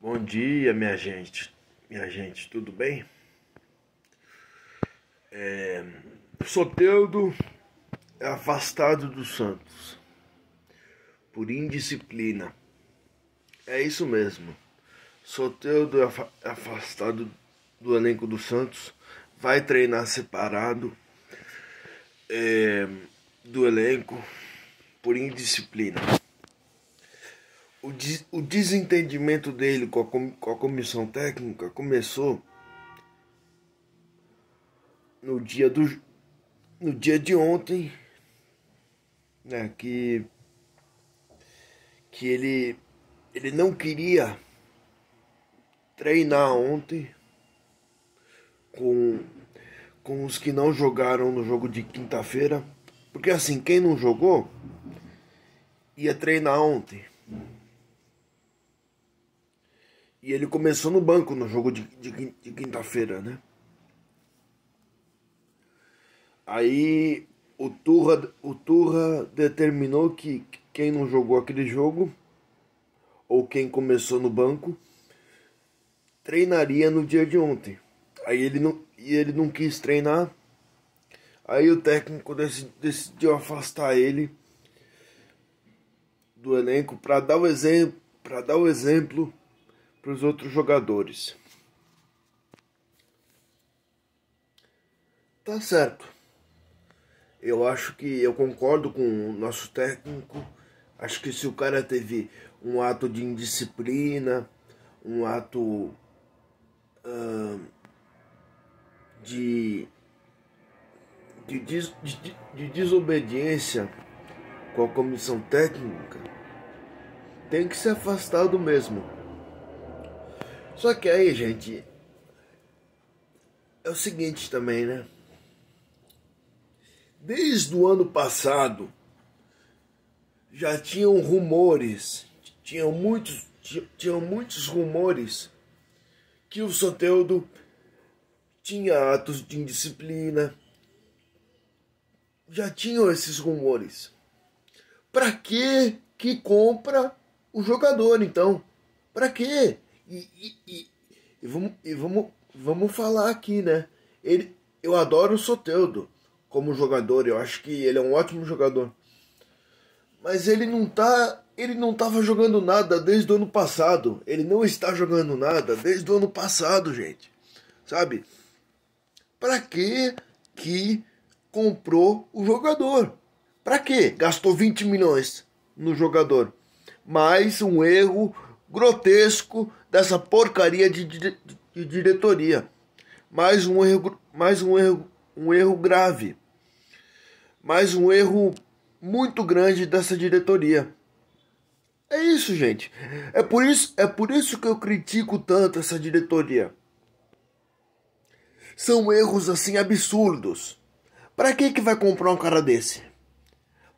Bom dia, minha gente. Minha gente, tudo bem? É, Soteudo é afastado do Santos por indisciplina. É isso mesmo. Soteudo é, é afastado do elenco do Santos, vai treinar separado é, do elenco por indisciplina o, des, o desentendimento dele com a, com, com a comissão técnica começou no dia do no dia de ontem né, que que ele ele não queria treinar ontem com com os que não jogaram no jogo de quinta-feira porque assim quem não jogou ia treinar ontem e ele começou no banco no jogo de, de, de quinta-feira, né? Aí o Turra, o Turra determinou que quem não jogou aquele jogo, ou quem começou no banco, treinaria no dia de ontem. Aí ele não, e ele não quis treinar. Aí o técnico decidiu afastar ele do elenco para dar o exemplo, para dar o exemplo para os outros jogadores. Tá certo. Eu acho que eu concordo com o nosso técnico. Acho que se o cara teve um ato de indisciplina, um ato uh, de, de, des, de, de desobediência com a comissão técnica, tem que ser afastado mesmo. Só que aí, gente, é o seguinte também, né? Desde o ano passado já tinham rumores, tinham muitos, tinham muitos rumores que o Soteudo tinha atos de indisciplina. Já tinham esses rumores. Para que que compra o jogador então? Para que? E, e, e, e vamos, e vamos, vamos falar aqui, né? Ele, eu adoro o Soteudo como jogador, eu acho que ele é um ótimo jogador. Mas ele não tá, ele não tava jogando nada desde o ano passado. Ele não está jogando nada desde o ano passado, gente. Sabe? Para que que comprou o jogador? Para que Gastou 20 milhões no jogador. Mais um erro grotesco dessa porcaria de, de, de diretoria. Mais um erro, mais um erro, um erro grave. Mais um erro muito grande dessa diretoria. É isso, gente. É por isso, é por isso que eu critico tanto essa diretoria. São erros assim absurdos. Para que que vai comprar um cara desse?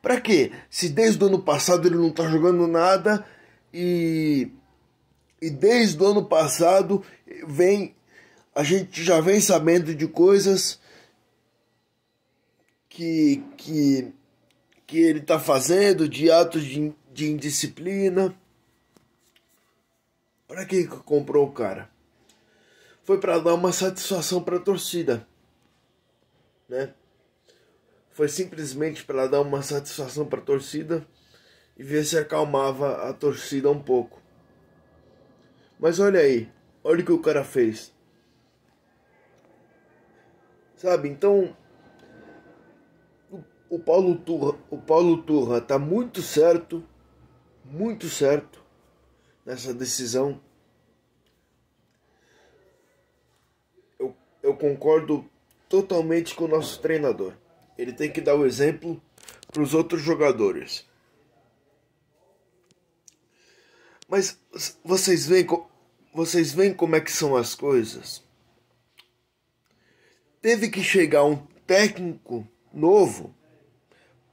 Para quê? Se desde o ano passado ele não tá jogando nada e e desde o ano passado vem a gente já vem sabendo de coisas que que que ele está fazendo, de atos de, de indisciplina. Para que comprou o cara? Foi para dar uma satisfação para a torcida, né? Foi simplesmente para dar uma satisfação para a torcida e ver se acalmava a torcida um pouco. Mas olha aí, olha o que o cara fez. Sabe, então o, Paulo Turra, o Paulo Turra tá muito certo, muito certo nessa decisão. Eu, eu concordo totalmente com o nosso treinador. Ele tem que dar o exemplo para os outros jogadores. Mas vocês veem vocês veem como é que são as coisas? Teve que chegar um técnico novo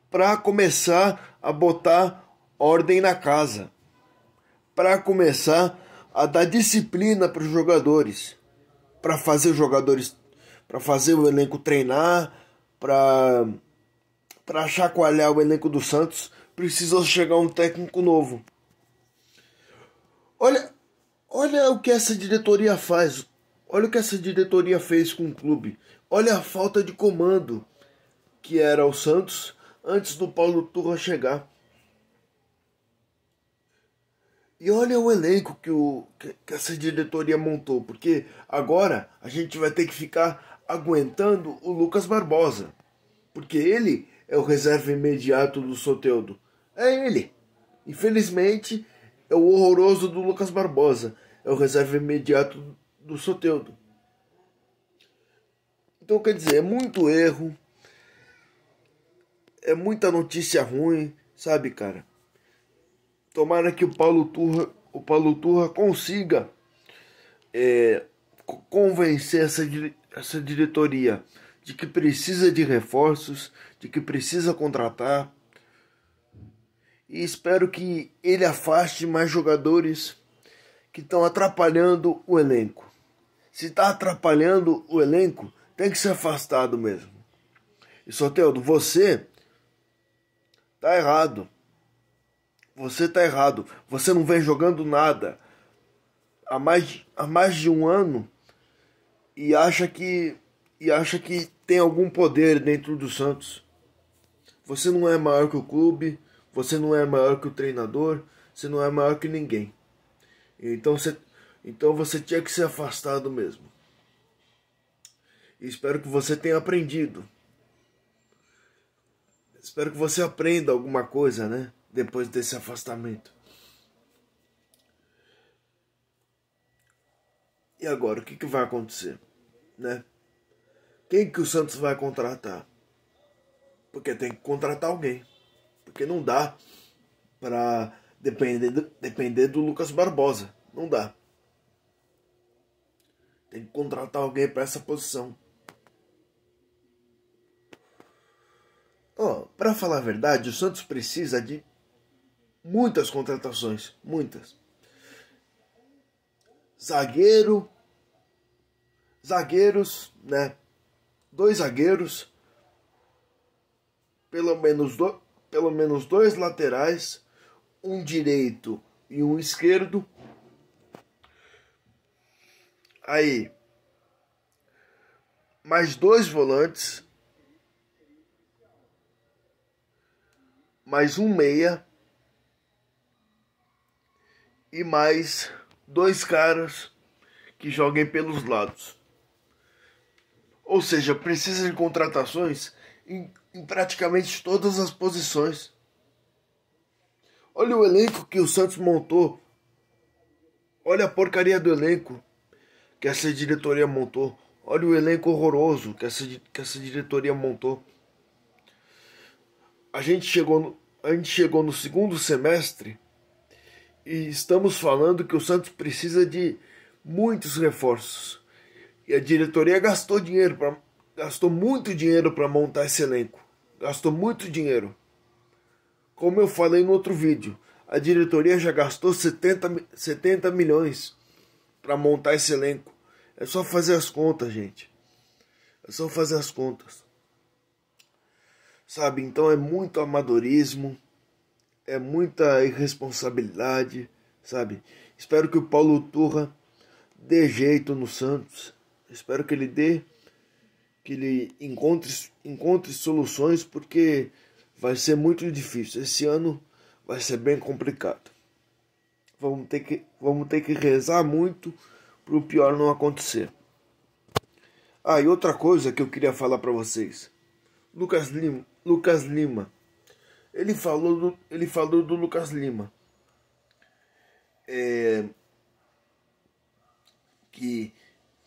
para começar a botar ordem na casa, para começar a dar disciplina para os jogadores, para fazer os jogadores, para fazer o elenco treinar, para para chacoalhar o elenco do Santos, precisou chegar um técnico novo. Olha, Olha o que essa diretoria faz. Olha o que essa diretoria fez com o clube. Olha a falta de comando que era o Santos antes do Paulo Turra chegar. E olha o elenco que, o, que, essa diretoria montou, porque agora a gente vai ter que ficar aguentando o Lucas Barbosa, porque ele é o reserva imediato do Soteudo. É ele. Infelizmente, é o horroroso do Lucas Barbosa. É o reserva imediato do Soteudo. Então, quer dizer, é muito erro. É muita notícia ruim, sabe, cara? Tomara que o Paulo Turra, o Paulo Turra consiga é, convencer essa, essa diretoria de que precisa de reforços, de que precisa contratar, e espero que ele afaste mais jogadores que estão atrapalhando o elenco. Se está atrapalhando o elenco, tem que ser afastado mesmo. E Soteldo, você tá errado. Você tá errado. Você não vem jogando nada há mais, há mais de um ano e acha que e acha que tem algum poder dentro do Santos. Você não é maior que o clube, você não é maior que o treinador, você não é maior que ninguém. Então você, então você tinha que se afastar do mesmo. E espero que você tenha aprendido. Espero que você aprenda alguma coisa, né? Depois desse afastamento. E agora, o que, que vai acontecer? Né? Quem que o Santos vai contratar? Porque tem que contratar alguém. Porque não dá para depender, do, depender do Lucas Barbosa. Não dá. Tem que contratar alguém para essa posição. Ó, oh, para falar a verdade, o Santos precisa de muitas contratações, muitas. Zagueiro, zagueiros, né? Dois zagueiros, pelo menos dois pelo menos dois laterais, um direito e um esquerdo. Aí, mais dois volantes, mais um meia e mais dois caras que joguem pelos lados. Ou seja, precisa de contratações em em praticamente todas as posições. Olha o elenco que o Santos montou. Olha a porcaria do elenco que essa diretoria montou. Olha o elenco horroroso que essa, que essa diretoria montou. A gente, chegou no, a gente chegou no segundo semestre e estamos falando que o Santos precisa de muitos reforços. E a diretoria gastou dinheiro para gastou muito dinheiro para montar esse elenco gastou muito dinheiro. Como eu falei no outro vídeo, a diretoria já gastou 70, 70 milhões para montar esse elenco. É só fazer as contas, gente. É só fazer as contas. Sabe? Então é muito amadorismo, é muita irresponsabilidade, sabe? Espero que o Paulo Turra dê jeito no Santos. Espero que ele dê que ele encontre, encontre soluções, porque vai ser muito difícil. Esse ano vai ser bem complicado. Vamos ter que, vamos ter que rezar muito para o pior não acontecer. Ah, e outra coisa que eu queria falar para vocês. Lucas Lima, Lucas Lima. Ele falou do, ele falou do Lucas Lima. É, que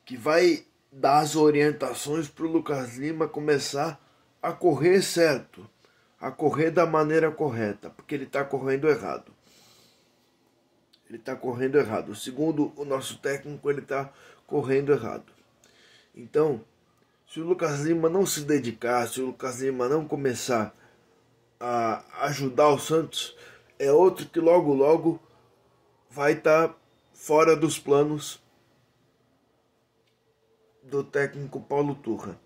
que vai das orientações para o Lucas Lima começar a correr certo, a correr da maneira correta, porque ele está correndo errado. Ele está correndo errado. Segundo o nosso técnico, ele está correndo errado. Então, se o Lucas Lima não se dedicar, se o Lucas Lima não começar a ajudar o Santos, é outro que logo logo vai estar tá fora dos planos do técnico Paulo Turra.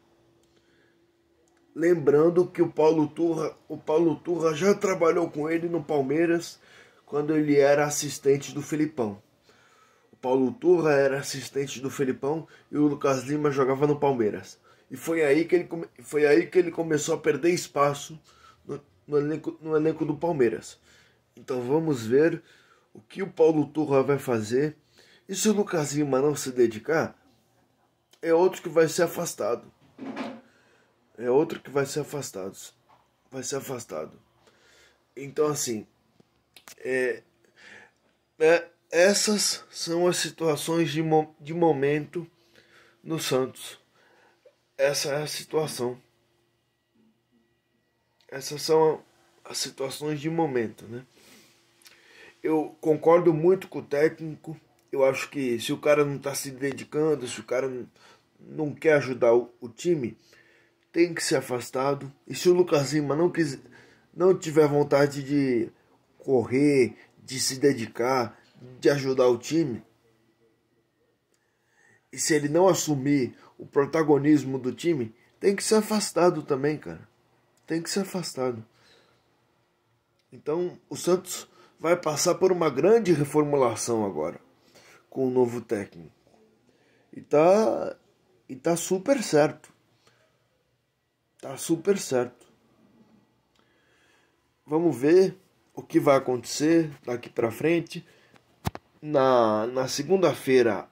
Lembrando que o Paulo Turra, o Paulo Turra já trabalhou com ele no Palmeiras quando ele era assistente do Felipão. O Paulo Turra era assistente do Felipão e o Lucas Lima jogava no Palmeiras. E foi aí que ele, foi aí que ele começou a perder espaço no, no, elenco, no elenco do Palmeiras. Então vamos ver o que o Paulo Turra vai fazer. E se o Lucas Lima não se dedicar, é outro que vai ser afastado. É outro que vai ser afastado. Vai ser afastado. Então, assim, é, é, essas são as situações de, de momento no Santos. Essa é a situação. Essas são as situações de momento, né? Eu concordo muito com o técnico. Eu acho que se o cara não está se dedicando, se o cara não não quer ajudar o, o time, tem que ser afastado. E se o Lucas Lima não, quiser, não tiver vontade de correr, de se dedicar, de ajudar o time, e se ele não assumir o protagonismo do time, tem que ser afastado também, cara. Tem que ser afastado. Então o Santos vai passar por uma grande reformulação agora com o novo técnico. E tá e tá super certo. Tá super certo. Vamos ver o que vai acontecer daqui para frente. Na, na segunda-feira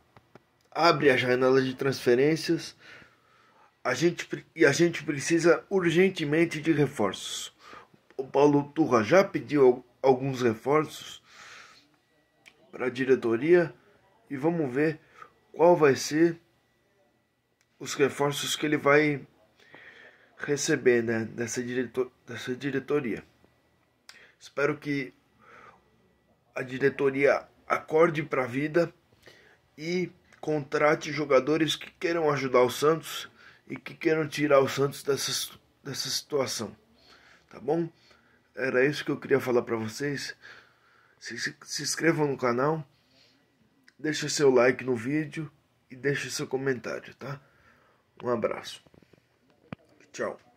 abre a janela de transferências. A gente, e a gente precisa urgentemente de reforços. O Paulo Turra já pediu alguns reforços para a diretoria e vamos ver qual vai ser os reforços que ele vai receber né, dessa, diretor, dessa diretoria. Espero que a diretoria acorde para a vida e contrate jogadores que queiram ajudar o Santos e que queiram tirar o Santos dessa, dessa situação. Tá bom? Era isso que eu queria falar para vocês. Se, se, se inscrevam no canal, deixe seu like no vídeo e deixe seu comentário, tá? Um abraço. Tchau.